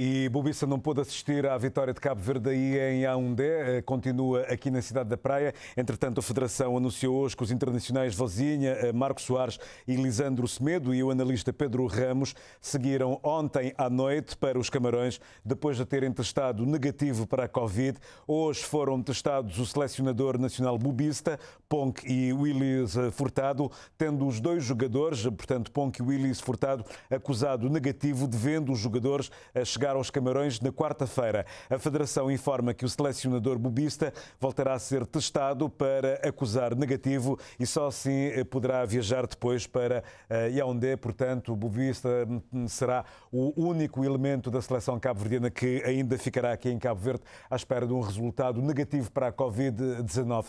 E Bobiça não pôde assistir à vitória de Cabo Verde aí em Aundé, eh, continua aqui na cidade da Praia. Entretanto, a Federação anunciou hoje que os internacionais Vozinha, eh, Marco Soares e Lisandro Semedo e o analista Pedro Ramos seguiram ontem à noite para os Camarões, depois de terem testado negativo para a Covid. Hoje foram testados o selecionador nacional Bubista, Ponk e Willis eh, Furtado, tendo os dois jogadores, portanto, Ponk e Willis Furtado, acusado negativo, devendo os jogadores a chegar aos Camarões na quarta-feira. A Federação informa que o selecionador Bobista voltará a ser testado para acusar negativo e só assim eh, poderá viajar depois para eh, Yaoundé. Portanto, o bobista hum, será o único elemento da seleção cabo-verdiana que ainda ficará aqui em Cabo Verde à espera de um resultado negativo para a Covid-19.